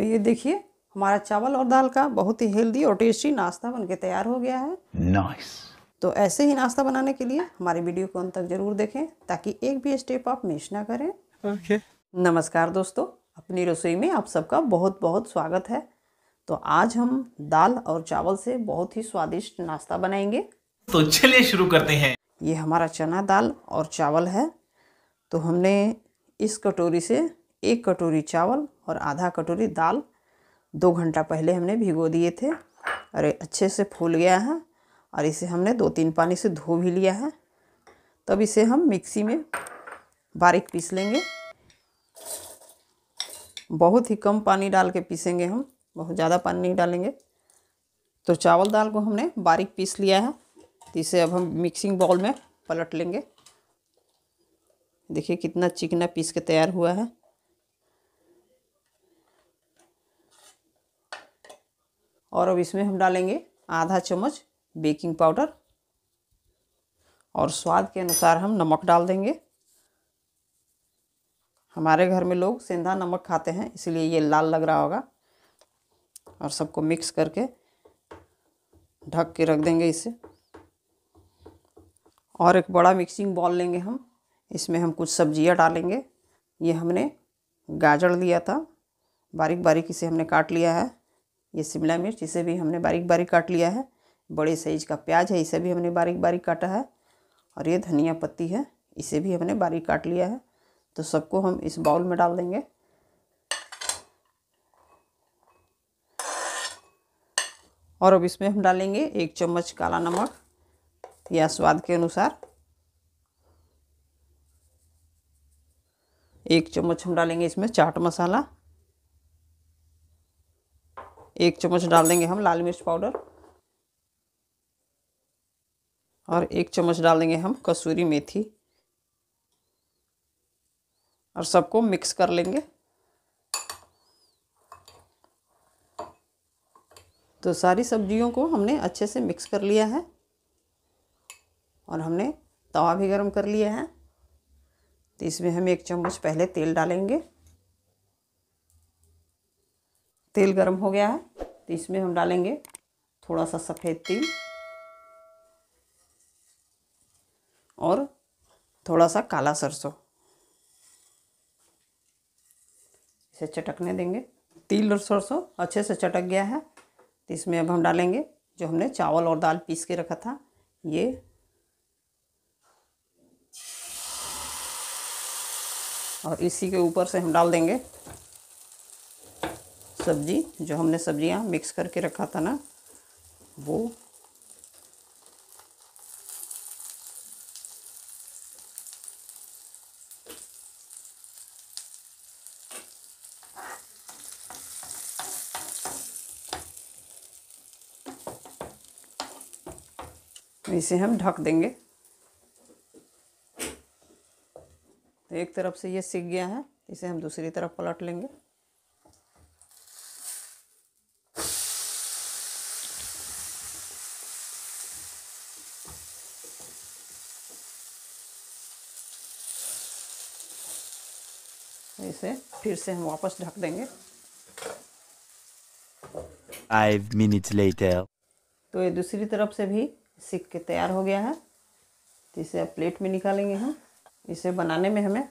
तो ये देखिए हमारा चावल और दाल का बहुत ही हेल्दी और टेस्टी नाश्ता बनके तैयार हो गया है नाइस nice. तो ऐसे ही नाश्ता बनाने के लिए हमारी वीडियो को अंत तक जरूर देखें ताकि एक भी स्टेप आप मिस ना करें ओके okay. नमस्कार दोस्तों अपनी रसोई में आप सबका बहुत बहुत स्वागत है तो आज हम दाल और चावल से बहुत ही स्वादिष्ट नाश्ता बनाएंगे तो चलिए शुरू करते हैं ये हमारा चना दाल और चावल है तो हमने इस कटोरी से एक कटोरी चावल और आधा कटोरी दाल दो घंटा पहले हमने भिगो दिए थे और अच्छे से फूल गया है और इसे हमने दो तीन पानी से धो भी लिया है तब इसे हम मिक्सी में बारीक पीस लेंगे बहुत ही कम पानी डाल के पीसेंगे हम बहुत ज़्यादा पानी नहीं डालेंगे तो चावल दाल को हमने बारीक पीस लिया है तो इसे अब हम मिक्सिंग बाउल में पलट लेंगे देखिए कितना चिकना पीस के तैयार हुआ है और अब इसमें हम डालेंगे आधा चम्मच बेकिंग पाउडर और स्वाद के अनुसार हम नमक डाल देंगे हमारे घर में लोग सेंधा नमक खाते हैं इसलिए ये लाल लग रहा होगा और सबको मिक्स करके ढक के रख देंगे इसे और एक बड़ा मिक्सिंग बॉल लेंगे हम इसमें हम कुछ सब्जियां डालेंगे ये हमने गाजर लिया था बारीक बारीक इसे हमने काट लिया है ये शिमला मिर्च इसे भी हमने बारीक बारीक काट लिया है बड़े साइज का प्याज है इसे भी हमने बारीक बारीक काटा है और ये धनिया पत्ती है इसे भी हमने बारीक काट लिया है तो सबको हम इस बाउल में डाल देंगे और अब इसमें हम डालेंगे एक चम्मच काला नमक या स्वाद के अनुसार एक चम्मच हम डालेंगे इसमें चाट मसाला एक चम्मच डाल देंगे हम लाल मिर्च पाउडर और एक चम्मच डाल देंगे हम कसूरी मेथी और सबको मिक्स कर लेंगे तो सारी सब्जियों को हमने अच्छे से मिक्स कर लिया है और हमने तवा भी गरम कर लिया है तो इसमें हम एक चम्मच पहले तेल डालेंगे तेल गर्म हो गया है तो इसमें हम डालेंगे थोड़ा सा सफ़ेद तिल और थोड़ा सा काला सरसों इसे चटकने देंगे तिल और सरसों अच्छे से चटक गया है तो इसमें अब हम डालेंगे जो हमने चावल और दाल पीस के रखा था ये और इसी के ऊपर से हम डाल देंगे सब्जी जो हमने सब्जियां मिक्स करके रखा था ना वो इसे हम ढक देंगे एक तरफ से ये सीख गया है इसे हम दूसरी तरफ पलट लेंगे इसे फिर से हम वापस ढक देंगे Five minutes later. तो ये दूसरी तरफ से भी सीख के तैयार हो गया है इसे अब प्लेट में निकालेंगे हम इसे बनाने में हमें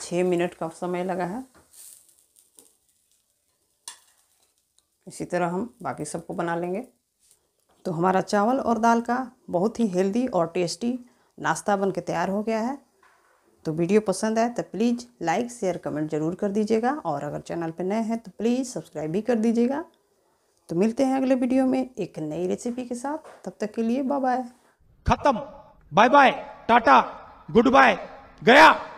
छः मिनट का समय लगा है इसी तरह हम बाकी सबको बना लेंगे तो हमारा चावल और दाल का बहुत ही हेल्दी और टेस्टी नाश्ता बन के तैयार हो गया है तो वीडियो पसंद आए तो प्लीज़ लाइक शेयर कमेंट ज़रूर कर दीजिएगा और अगर चैनल पर नए हैं तो प्लीज़ सब्सक्राइब भी कर दीजिएगा तो मिलते हैं अगले वीडियो में एक नई रेसिपी के साथ तब तक के लिए बाय बाय खत्म bye bye tata goodbye गया